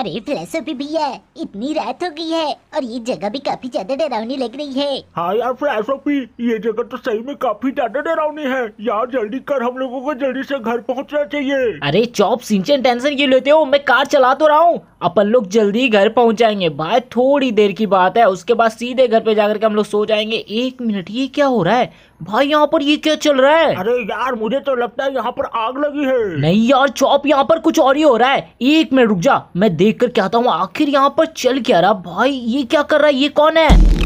अरे फ्लैश भी भैया इतनी रात हो गई है और ये जगह भी काफी ज्यादा डरावनी लग रही है हाँ यार फ्लैश ये जगह तो सही में काफी ज्यादा डरावनी है यार जल्दी कर हम लोगों को जल्दी से घर पहुंचना चाहिए अरे चौप सिंचन टेंशन क्यों लेते हो मैं कार चला तो रहा हूँ अपन लोग जल्दी घर पहुँच जाएंगे भाई थोड़ी देर की बात है उसके बाद सीधे घर पे जाकर के हम लोग सो जाएंगे एक मिनट ये क्या हो रहा है भाई यहाँ पर ये क्या चल रहा है अरे यार मुझे तो लगता है यहाँ पर आग लगी है नहीं यार चौप यहाँ पर कुछ और ही हो रहा है एक मिनट रुक जा मैं देख देखकर क्या आता हूँ आखिर यहाँ पर चल क्या रहा भाई ये क्या कर रहा है ये कौन है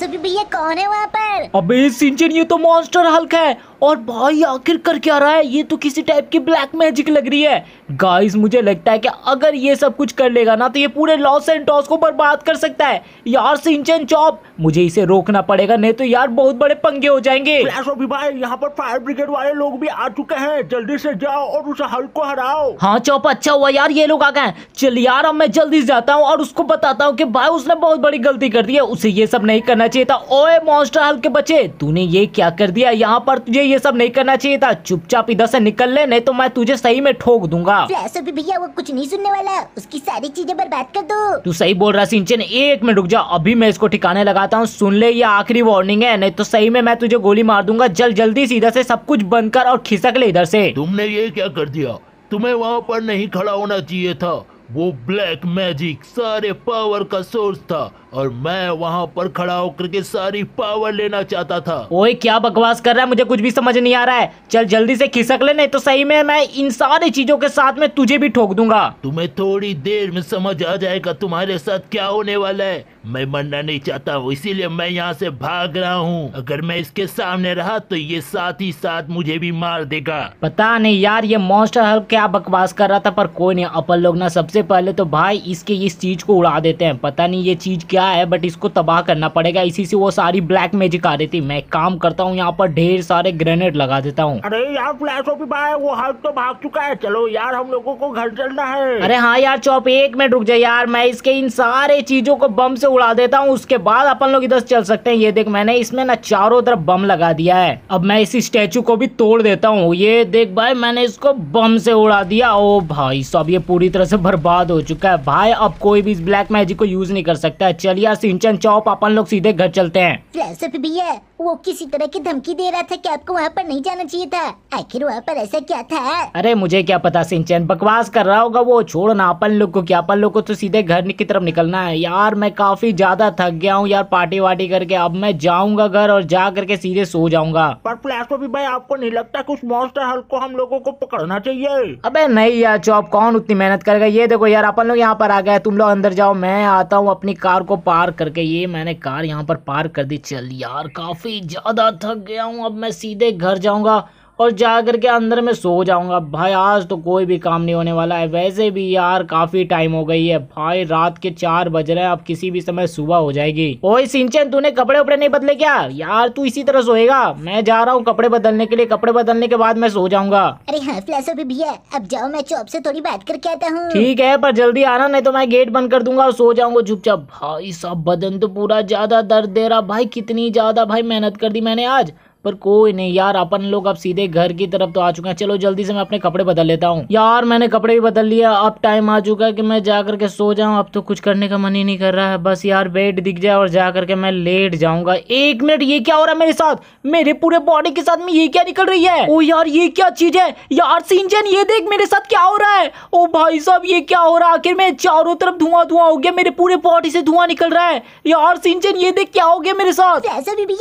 भैया कौन है वहाँ पर अबे सिंचन ये तो मॉन्स्टर हल्क है और भाई आखिर कर क्या रहा है ये तो किसी टाइप की ब्लैक मैजिक लग रही है गाइस मुझे लगता है कि अगर ये सब कुछ कर लेगा ना तो ये पूरे लॉस टॉस को बर्बाद कर सकता है यार सिंचन चौप मुझे इसे रोकना पड़ेगा नहीं तो यार बहुत बड़े पंगे हो जाएंगे भाई यहाँ पर फायर ब्रिगेड वाले लोग भी आ चुके हैं जल्दी से जाओ और उस हल को हराओ हाँ चौप अच्छा हुआ यार ये लोग आ गए चल यार अब मैं जल्दी जाता हूँ और उसको बताता हूँ की भाई उसने बहुत बड़ी गलती कर दी है उसे ये सब नहीं करना करना चाहिए था ओए मॉन्स्टर हल्क के बच्चे तूने ये क्या कर दिया यहाँ पर तुझे ये सब नहीं करना चाहिए था चुपचाप इधर से निकल ले नहीं तो मैं तुझे सही में ठोक दूंगा भैया वो कुछ नहीं सुनने वाला उसकी सारी चीजें बर्बाद कर दो तू सही बोल रहा सिंचन एक मिनट रुक जा अभी मैं इसको ठिकाने लगाता हूँ सुन ले ये आखिरी वार्निंग है नहीं तो सही में मैं तुझे गोली मार दूंगा जल्द जल्दी सीधा ऐसी सब कुछ बंद कर और खिसक ले इधर ऐसी तुमने ये क्या कर दिया तुम्हें वहाँ पर नहीं खड़ा होना चाहिए था वो ब्लैक मैजिक सारे पावर का सोर्स था और मैं वहाँ पर खड़ा होकर के सारी पावर लेना चाहता था ओए क्या बकवास कर रहा है मुझे कुछ भी समझ नहीं आ रहा है चल जल्दी से खिसक ले नहीं तो सही में मैं इन सारी चीजों के साथ में तुझे भी ठोक दूंगा तुम्हें थोड़ी देर में समझ आ जाएगा तुम्हारे साथ क्या होने वाला है मैं मरना नहीं चाहता हूँ इसीलिए मैं यहाँ से भाग रहा हूँ अगर मैं इसके सामने रहा तो ये साथ ही साथ मुझे भी मार देगा पता नहीं यार ये मॉन्स्टर हल्क क्या बकवास कर रहा था पर कोई नहीं अपन लोग ना सबसे पहले तो भाई इसके इस चीज को उड़ा देते हैं पता नहीं ये चीज क्या किया है बट इसको तबाह करना पड़ेगा इसी से वो सारी ब्लैक मैजिक आ रही थी मैं काम करता हूँ यहाँ पर ढेर सारे ग्रेनेड लगा देता हूँ अरे यार फ्लैश ऑफ है वो हाथ तो भाग चुका है चलो यार हम लोगों को घर चलना है अरे हाँ यार चौप एक मिनट रुक जाए यार मैं इसके इन सारे चीजों को बम से उड़ा देता हूँ उसके बाद अपन लोग इधर चल सकते हैं ये देख मैंने इसमें ना चारों तरफ बम लगा दिया है अब मैं इसी स्टेचू को भी तोड़ देता हूँ ये देख भाई मैंने इसको बम से उड़ा दिया ओ भाई सब ये पूरी तरह से बर्बाद हो चुका है भाई अब कोई भी इस ब्लैक मैजिक को यूज नहीं कर सकता है चलिए सिंचन चौप अपन लोग सीधे घर चलते हैं भी है वो किसी तरह की धमकी दे रहा था कि आपको वहाँ पर नहीं जाना चाहिए था आखिर वहाँ पर ऐसा क्या था अरे मुझे क्या पता सिंचन बकवास कर रहा होगा वो छोड़ ना अपन लोग को क्या अपन लोग को तो सीधे घर की तरफ निकलना है यार मैं काफी ज्यादा थक गया हूँ यार पार्टी वार्टी करके अब मैं जाऊँगा घर और जा करके सीधे सो जाऊंगा पर भी भाई आपको नहीं लगता कुछ मॉन्स्टर हल को हम लोगो को पकड़ना चाहिए अब नहीं यार चौप कौन उतनी मेहनत करेगा ये देखो यार अपन लोग यहाँ पर आ गए तुम लोग अंदर जाओ मैं आता हूँ अपनी कार को पार करके ये मैंने कार यहाँ पर पार कर दी चल यार काफ़ी ज़्यादा थक गया हूँ अब मैं सीधे घर जाऊँगा और जाकर के अंदर में सो जाऊंगा भाई आज तो कोई भी काम नहीं होने वाला है वैसे भी यार काफ़ी टाइम हो गई है भाई रात के चार बज रहे हैं अब किसी भी समय सुबह हो जाएगी ओए सिंचन तूने कपड़े उपड़े नहीं बदले क्या यार तू इसी तरह सोएगा मैं जा रहा हूँ कपड़े बदलने के लिए कपड़े बदलने के बाद मैं सो जाऊंगा अरे हाँ भी भैया अब जाओ मैं चौप ऐसी थोड़ी बात करके आता हूँ ठीक है पर जल्दी आना नहीं तो मैं गेट बंद कर दूंगा और सो जाऊंगा चुपचाप भाई सब बदन तो पूरा ज्यादा दर्द दे रहा भाई कितनी ज्यादा भाई मेहनत कर दी मैंने आज पर कोई नहीं यार अपन लोग अब सीधे घर की तरफ तो आ चुके हैं चलो जल्दी से मैं अपने कपड़े बदल लेता हूँ यार मैंने कपड़े भी बदल लिया अब टाइम आ चुका है कि मैं जा करके सो जाऊँ अब तो कुछ करने का मन ही नहीं कर रहा है बस यार बेड दिख जाए और जा करके मैं लेट जाऊंगा एक मिनट ये क्या हो रहा है मेरे साथ मेरे पूरे बॉडी के साथ में ये क्या निकल रही है ओ यार ये क्या चीज है यार सिंचन ये देख मेरे साथ क्या हो रहा है ओ भाई साहब ये क्या हो रहा है आखिर मैं चारों तरफ धुआं धुआं हो गया मेरे पूरे बॉडी से धुआं निकल रहा है यार सिंचन ये देख क्या हो गया मेरे साथ भी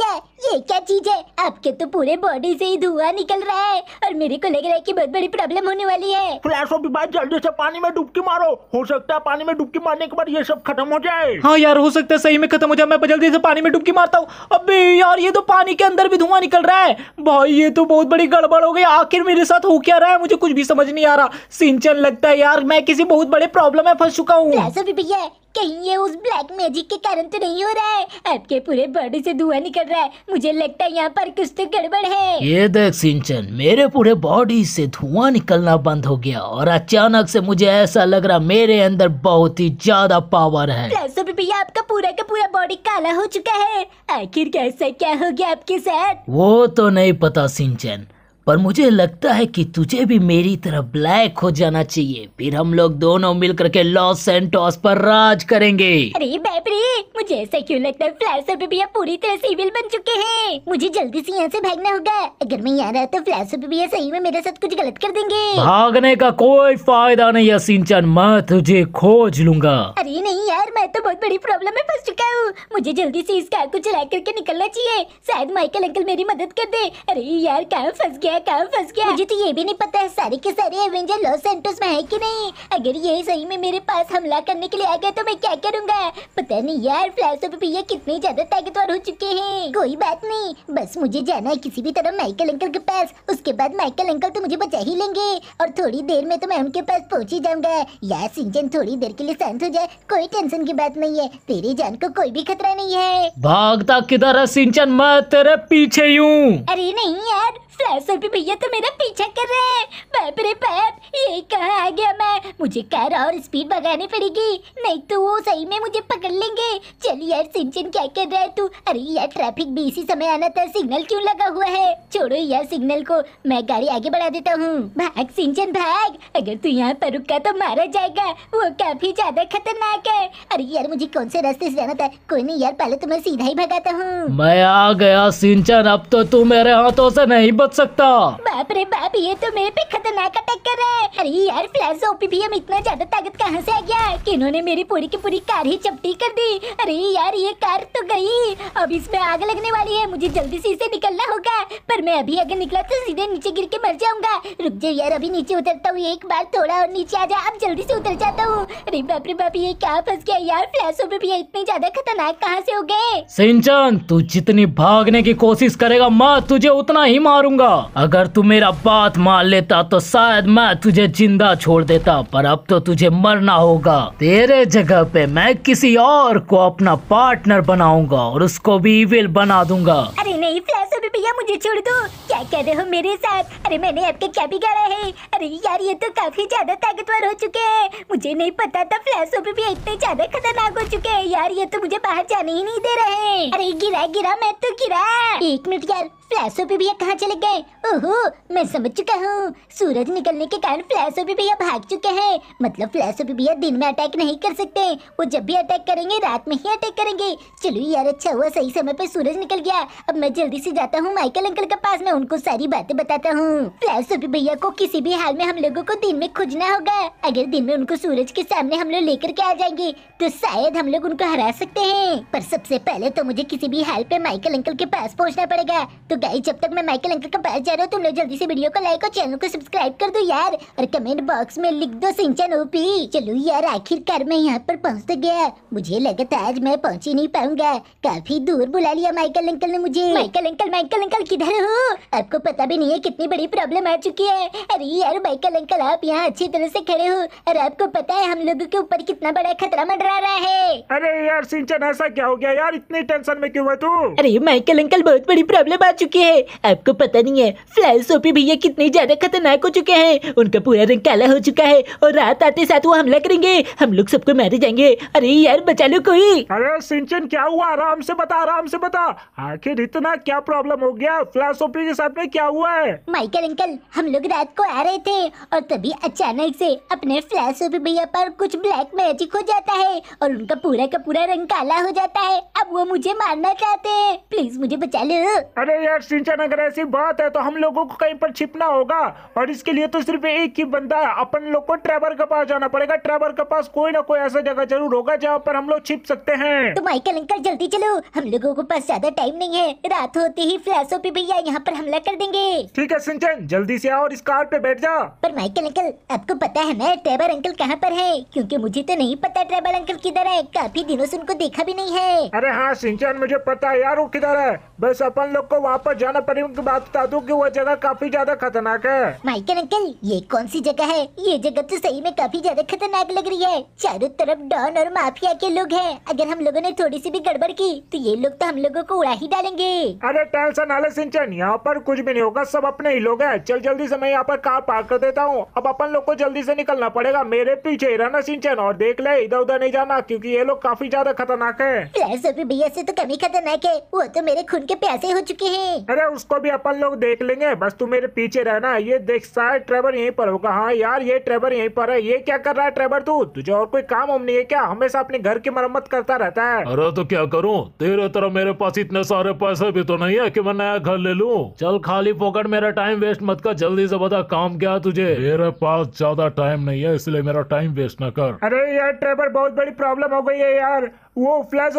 ये क्या चीज है आपके तो पूरे बॉडी से ही धुआं निकल रहा है और मेरे को लग रहा है कि बहुत बड़ी प्रॉब्लम होने वाली है फ्लैश ऑफ भाई जल्दी से पानी में डुबकी मारो हो सकता है पानी में डुबकी मारने के बाद ये सब खत्म हो जाए हाँ यार हो सकता है सही में खत्म हो जाए मैं जल्दी से पानी में डुबकी मारता हूँ अभी यार ये तो पानी के अंदर भी धुआं निकल रहा है भाई ये तो बहुत बड़ी गड़बड़ हो गई आखिर मेरे साथ हो क्या रहा है मुझे कुछ भी समझ नहीं आ रहा सिंचन लगता है यार मैं किसी बहुत बड़े प्रॉब्लम में फंस चुका हूँ कहीं ये उस ब्लैक मैजिक के कारण तो नहीं हो रहा है आपके पूरे बॉडी से धुआं निकल रहा है मुझे लगता है यहाँ पर कुछ तो गड़बड़ है ये देख सिंचन मेरे पूरे बॉडी से धुआं निकलना बंद हो गया और अचानक से मुझे ऐसा लग रहा मेरे अंदर बहुत ही ज्यादा पावर है भैया आपका पूरा का पूरा बॉडी काला हो चुका है आखिर कैसा क्या हो गया आपके साथ वो तो नहीं पता सिंचन पर मुझे लगता है कि तुझे भी मेरी तरह ब्लैक हो जाना चाहिए फिर हम लोग दोनों मिलकर के लॉस सेंटोस पर राज करेंगे अरे बाबरे मुझे ऐसा क्यों लगता है फ्लैश बिबिया पूरी तरह सिविल बन चुके हैं मुझे जल्दी से यहाँ से भागना होगा अगर मैं यहाँ रहा तो फ्लैश बिबिया सही में मेरे साथ कुछ गलत कर देंगे भागने का कोई फायदा नहीं है सिंचन मैं तुझे खोज लूंगा अरे नहीं यार मैं तो बहुत बड़ी प्रॉब्लम में फंस चुका हूँ मुझे जल्दी से इस कार को चला करके निकलना चाहिए शायद माइकल अंकल मेरी मदद कर दे अरे यार कहाँ फंस गया गया कहाँ फंस गया मुझे तो ये भी नहीं पता है सारे के सारे एवेंजर लॉस सेंटोस में है कि नहीं अगर ये सही में मेरे पास हमला करने के लिए आ गया तो मैं क्या करूँगा पता नहीं यार फ्लैश ऑफ भैया कितने ज्यादा ताकतवर हो चुके हैं कोई बात नहीं बस मुझे जाना है किसी भी तरह माइकल अंकल के पास उसके बाद माइकल अंकल तो मुझे बचा ही लेंगे और थोड़ी देर में तो मैं उनके पास पहुँच ही जाऊंगा यार सिंचन थोड़ी देर के लिए शांत हो जाए कोई टेंशन की बात नहीं है तेरी जान को कोई भी खतरा नहीं है भागता किधर है सिंचन मैं तेरे पीछे हूँ अरे नहीं यार फ्लैश और भी भैया तो मेरा पीछा कर रहे हैं बैप रे बैप ये कहाँ आ गया मैं मुझे कार और स्पीड भगानी पड़ेगी नहीं तो वो सही में मुझे पकड़ लेंगे चल यार सिंचन क्या कर रहा है तू अरे यार ट्रैफिक भी इसी समय आना था सिग्नल क्यों लगा हुआ है छोड़ो यार सिग्नल को मैं गाड़ी आगे बढ़ा देता हूँ भाग सिंचन भाग अगर तू यहाँ पर रुक तो मारा जाएगा वो काफी ज्यादा खतरनाक है अरे यार मुझे कौन से रास्ते ऐसी जाना था कोई नहीं यार पहले तो मैं सीधा ही भगाता हूँ मैं आ गया सिंचन अब तो तू मेरे हाथों ऐसी नहीं बच सकता बाप रे बाप ये तो मेरे पे खतरनाक अटैक कर रहा है अरे यार फ्लैश ओपी भी हम इतना ज्यादा ताकत कहाँ से आ गया कि इन्होंने मेरी पूरी की पूरी कार ही चपटी कर दी अरे यार ये कार तो गई अब इसमें आग लगने वाली है मुझे जल्दी से इसे निकलना होगा पर मैं अभी अगर निकला तो सीधे नीचे गिर के मर जाऊंगा रुक जाओ यार अभी नीचे उतरता हूँ एक बार थोड़ा और नीचे आ जा अब जल्दी से उतर जाता हूँ अरे बाप रे बाप ये क्या फंस गया यार फ्लैश ओपी भी इतने ज्यादा खतरनाक कहाँ से हो गए सिंचन तू जितनी भागने की कोशिश करेगा मैं तुझे उतना ही मारूंगा करूंगा अगर तू मेरा बात मान लेता तो शायद मैं तुझे जिंदा छोड़ देता पर अब तो तुझे मरना होगा तेरे जगह पे मैं किसी और को अपना पार्टनर बनाऊंगा और उसको भी इविल बना दूंगा अरे नहीं फ्लैश भैया मुझे छोड़ दो क्या कह रहे हो मेरे साथ अरे मैंने आपके क्या बिगाड़ा है अरे यार ये तो काफी ज्यादा ताकतवर हो चुके हैं मुझे नहीं पता था फ्लैश अभी भैया इतने ज्यादा खतरनाक हो चुके हैं यार ये तो मुझे बाहर जाने ही नहीं दे रहे अरे गिरा गिरा मैं तो गिरा एक मिनट यार फ्लैशो पे भैया कहाँ चले गए ओहो मैं समझ चुका हूँ सूरज निकलने के कारण फ्लैशो पे भैया भाग चुके हैं मतलब फ्लैशो पे भैया दिन में अटैक नहीं कर सकते वो जब भी अटैक करेंगे रात में ही अटैक करेंगे चलो यार अच्छा हुआ सही समय पे सूरज निकल गया अब मैं जल्दी से जाता हूँ माइकल अंकल के पास मैं उनको सारी बातें बताता हूँ फ्लैशो पे भैया को किसी भी हाल में हम लोगो को दिन में खोजना होगा अगर दिन में उनको सूरज के सामने हम लोग लेकर के आ जाएंगे तो शायद हम लोग उनको हरा सकते हैं पर सबसे पहले तो मुझे किसी भी हाल पे माइकल अंकल के पास पहुँचना पड़ेगा तो गाइस जब तक मैं माइकल अंकल का पास जा रहा हूँ तुम लोग जल्दी से वीडियो को लाइक और चैनल को सब्सक्राइब कर दो यार और कमेंट बॉक्स में लिख दो सिंचन ओपी चलो यार आखिरकार मैं यहाँ पर पहुँच तो गया मुझे लगा था आज मैं पहुँच ही नहीं पाऊंगा काफी दूर बुला लिया माइकल अंकल ने मुझे माइकल अंकल माइकल अंकल किधर हो आपको पता भी नहीं है कितनी बड़ी प्रॉब्लम आ चुकी है अरे यार माइकल अंकल आप यहाँ अच्छी तरह से खड़े हो और आपको पता है हम लोगों के ऊपर कितना बड़ा खतरा मंडरा रहा है अरे यार सिंचन ऐसा क्या हो गया यार इतनी टेंशन में क्यों है तू अरे माइकल अंकल बहुत बड़ी प्रॉब्लम आ चुकी चुके हैं आपको पता नहीं है फ्लाई सोपी भैया कितने ज्यादा खतरनाक हो चुके हैं उनका पूरा रंग काला हो चुका है और रात आते साथ वो हमला करेंगे हम लोग सबको मारे जाएंगे अरे यार बचा लो कोई अरे सिंचन क्या हुआ आराम से बता आराम से बता आखिर इतना क्या प्रॉब्लम हो गया फ्लाई सोपी के साथ में क्या हुआ है माइकल अंकल हम लोग रात को आ रहे थे और तभी अचानक से अपने फ्लाई सोपी भैया पर कुछ ब्लैक मैजिक हो जाता है और उनका पूरा का पूरा रंग काला हो जाता है अब वो मुझे मारना चाहते हैं प्लीज मुझे बचा लो अरे यार अगर सिंचन अगर ऐसी बात है तो हम लोगों को कहीं पर छिपना होगा और इसके लिए तो सिर्फ एक ही बंदा है अपन लोग को ट्रेवर के पास जाना पड़ेगा ट्रेवर के पास कोई ना कोई ऐसा जगह जरूर होगा जहाँ पर हम लोग छिप सकते हैं तो माइकल अंकल जल्दी चलो हम लोगो के पास ज्यादा टाइम नहीं है रात होते ही फ्लैशो पे भैया यहाँ पर हमला कर देंगे ठीक है सिंचन जल्दी ऐसी आओ और इस कार पे बैठ जाओ पर माइकल अंकल आपको पता है मैं ट्रेवर अंकल कहाँ पर है क्यूँकी मुझे तो नहीं पता ट्रेवर अंकल किधर है काफी दिनों से उनको देखा भी नहीं है अरे हाँ सिंचन मुझे पता है यार वो किधर है बस अपन लोग को वापस पर जाना पड़े उनकी बात बता दूँ की वो जगह काफी ज्यादा खतरनाक है माइकल अंकल ये कौन सी जगह है ये जगह तो सही में काफी ज्यादा खतरनाक लग रही है चारों तरफ डॉन और माफिया के लोग हैं अगर हम लोगों ने थोड़ी सी भी गड़बड़ की तो ये लोग तो हम लोगों को उड़ा ही डालेंगे अरे टेंशन आले सिंचन यहाँ पर कुछ भी नहीं होगा सब अपने ही लोग हैं चल जल्दी से मैं यहाँ पर कार पार्क कर देता हूँ अब अपन लोग को जल्दी से निकलना पड़ेगा मेरे पीछे रहना सिंचन और देख ले इधर उधर नहीं जाना क्योंकि ये लोग काफी ज्यादा खतरनाक है भैया से तो कमी खतरनाक है वो तो मेरे खून के प्यासे हो चुके हैं अरे उसको भी अपन लोग देख लेंगे बस तू मेरे पीछे रहना ये देख शायद ट्रेवर यहीं पर होगा हाँ यार ये ट्रेवर यहीं पर है ये क्या कर रहा है ट्रेवर तू तुझे और कोई काम नहीं है क्या हमेशा अपने घर की मरम्मत करता रहता है अरे तो क्या करूँ तेरे तरह मेरे पास इतने सारे पैसे भी तो नहीं है की मैं नया घर ले लू चल खाली पॉकेट मेरा टाइम वेस्ट मत कर जल्दी ऐसी बता काम क्या तुझे मेरे पास ज्यादा टाइम नहीं है इसलिए मेरा टाइम वेस्ट न कर अरे यार ट्रेवर बहुत बड़ी प्रॉब्लम हो गई है यार वो फ्लैश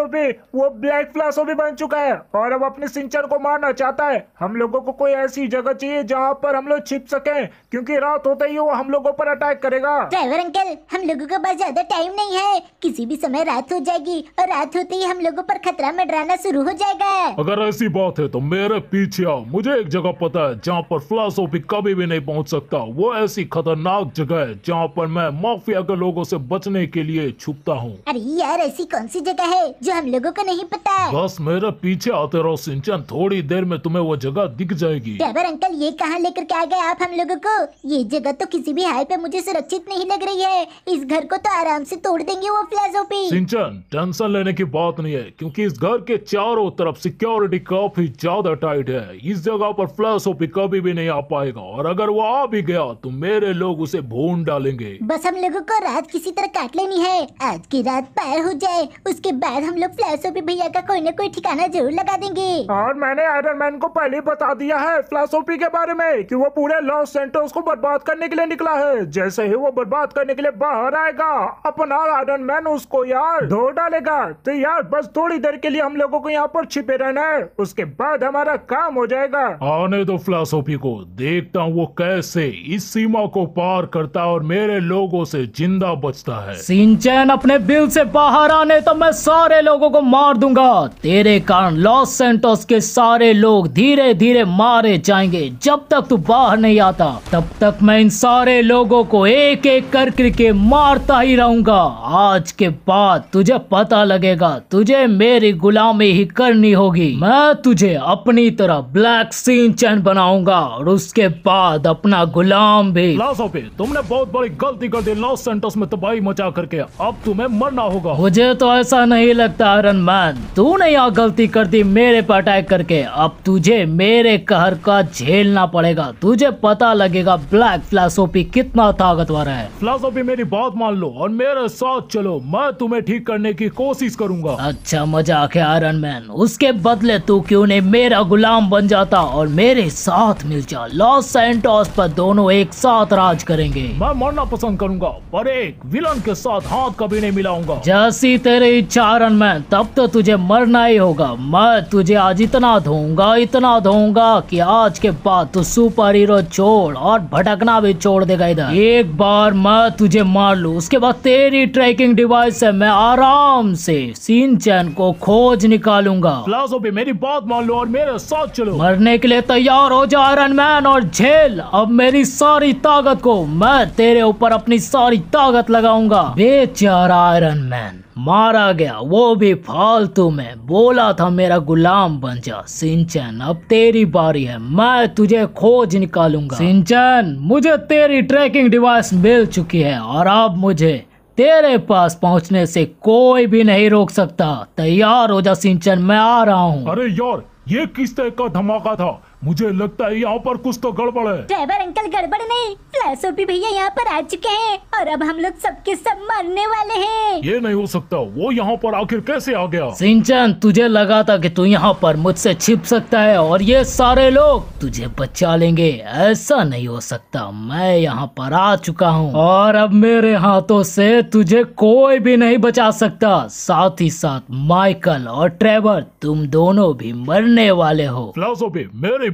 वो ब्लैक फ्लैश बन चुका है और अब अपने सिंचर को मारना चाहता है हम लोगों को कोई ऐसी जगह चाहिए जहाँ पर हम लोग छिप सके क्योंकि रात होते ही वो हम लोगों पर अटैक करेगा ड्राइवर अंकल हम लोगों के पास ज्यादा टाइम नहीं है किसी भी समय रात हो जाएगी और रात होते ही हम लोगों पर खतरा डराना शुरू हो जाएगा अगर ऐसी बात है तो मेरे पीछे आओ मुझे एक जगह पता है जहाँ पर फ्लैश ओपी कभी भी नहीं पहुँच सकता वो ऐसी खतरनाक जगह है जहाँ पर मैं माफिया के लोगों ऐसी बचने के लिए छुपता हूँ अरे यार ऐसी कौन सी जगह है जो हम लोगों को नहीं पता बस मेरे पीछे आते रहो सिंचन थोड़ी देर में तुम्हें वो जगह दिख जाएगी ड्राइवर अंकल ये कहाँ लेकर के आ गए आप हम लोगों को ये जगह तो किसी भी हाई पे मुझे सुरक्षित नहीं लग रही है इस घर को तो आराम ऐसी तोड़ देंगे वो प्लाजो पे सिंचन टेंशन लेने की बात नहीं है क्यूँकी इस घर के चारों तरफ सिक्योरिटी काफी ज्यादा टाइट है इस जगह आरोप फ्लैश पे कभी भी नहीं आ पाएगा और अगर वो आ भी गया तो मेरे लोग उसे भून डालेंगे बस हम लोगों को रात किसी तरह काट लेनी है आज की रात पैर हो जाए उसके बाद हम लोग फ्लैशो भैया का कोई ना कोई ठिकाना जरूर लगा देंगे और हाँ, मैंने आयरन मैन को पहले बता दिया है फ्लैशोपी के बारे में कि वो पूरे लॉस सेंटर्स को बर्बाद करने के लिए निकला है जैसे ही वो बर्बाद करने के लिए बाहर आएगा अपना आयरन मैन उसको यार धो डालेगा तो यार बस थोड़ी देर के लिए हम लोगो को यहाँ पर छिपे रहना है उसके बाद हमारा काम हो जाएगा आने दो फ्लैशोपी को देखता हूँ वो कैसे इस सीमा को पार करता और मेरे लोगो ऐसी जिंदा बचता है सिंचैन अपने बिल ऐसी बाहर आने तो मैं सारे लोगों को मार दूंगा तेरे कारण लॉस सेंटोस के सारे लोग धीरे धीरे मारे जाएंगे जब तक तू बाहर नहीं आता तब तक मैं इन सारे लोगों को एक एक कर करके मारता ही रहूंगा आज के बाद तुझे पता लगेगा तुझे मेरी गुलामी ही करनी होगी मैं तुझे अपनी तरह ब्लैक सीन चैन बनाऊंगा और उसके बाद अपना गुलाम भी तुमने बहुत बड़ी गलती कर दी लॉस सेंटोस में तबाही मचा करके अब तुम्हें मरना होगा मुझे तो ऐसा ऐसा नहीं लगता आयरन मैन तूने यह गलती कर दी मेरे पर अटैक करके अब तुझे मेरे कहर का झेलना पड़ेगा तुझे पता लगेगा ब्लैक फिलोसोफी कितना ताकतवर है फिलोसोफी मेरी बात मान लो और मेरे साथ चलो मैं तुम्हें ठीक करने की कोशिश करूंगा अच्छा मजाक है आयरन मैन उसके बदले तू क्यों नहीं मेरा गुलाम बन जाता और मेरे साथ मिल जा लॉस सेंटोस पर दोनों एक साथ राज करेंगे मैं मरना पसंद करूंगा पर एक विलन के साथ हाथ कभी नहीं मिलाऊंगा जैसी तेरी चार चारण में तब तो तुझे मरना ही होगा मैं तुझे आज इतना धोऊंगा इतना धोऊंगा कि आज के बाद तू सुपर हीरो छोड़ और भटकना भी छोड़ देगा इधर एक बार मैं तुझे मार लू उसके बाद तेरी ट्रैकिंग डिवाइस से मैं आराम से चैन को खोज निकालूंगा मेरी बात मान लो और मेरे साथ चलो मरने के लिए तैयार हो जा आयरन मैन और झेल अब मेरी सारी ताकत को मैं तेरे ऊपर अपनी सारी ताकत लगाऊंगा बेचारा आयरन मैन मारा गया वो भी फालतू में बोला था मेरा गुलाम बन जा सिंचन अब तेरी बारी है मैं तुझे खोज निकालूंगा सिंचन मुझे तेरी ट्रैकिंग डिवाइस मिल चुकी है और अब मुझे तेरे पास पहुंचने से कोई भी नहीं रोक सकता तैयार हो जा सिंचन मैं आ रहा हूँ अरे यार ये किस तरह का धमाका था मुझे लगता है यहाँ पर कुछ तो गड़बड़ है ड्राइवर अंकल गड़बड़ नहीं फ्लैश ओपी भैया यहाँ पर आ चुके हैं और अब हम लोग सबके सब मरने वाले हैं ये नहीं हो सकता वो यहाँ पर आखिर कैसे आ गया सिंचन तुझे लगा था कि तू यहाँ पर मुझसे छिप सकता है और ये सारे लोग तुझे बचा लेंगे ऐसा नहीं हो सकता मैं यहाँ पर आ चुका हूँ और अब मेरे हाथों से तुझे कोई भी नहीं बचा सकता साथ ही साथ माइकल और ट्रेवर तुम दोनों भी मरने वाले हो फ्लैश ओपी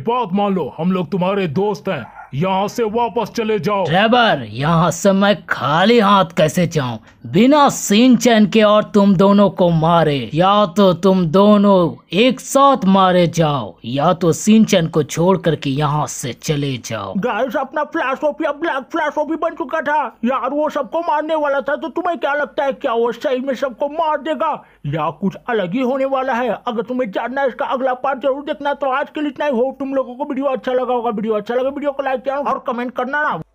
बहुत मान लो हम लोग तुम्हारे दोस्त हैं यहाँ से वापस चले जाओ ड्राइवर यहाँ से मैं खाली हाथ कैसे जाऊँ बिना सीन चैन के और तुम दोनों को मारे या तो तुम दोनों एक साथ मारे जाओ या तो सीन चैन को छोड़ करके यहाँ से चले जाओ गाइस अपना फ्लैश ऑफ या ब्लैक फ्लैश ऑफ बन चुका था यार वो सबको मारने वाला था तो तुम्हें क्या लगता है क्या वो सही में सबको मार देगा या कुछ अलग ही होने वाला है अगर तुम्हें जानना है इसका अगला पार्ट जरूर देखना तो आज के लिए इतना ही हो तुम लोगों को वीडियो अच्छा लगा होगा वीडियो अच्छा लगा वीडियो को लाइक क्या और कमेंट करना ना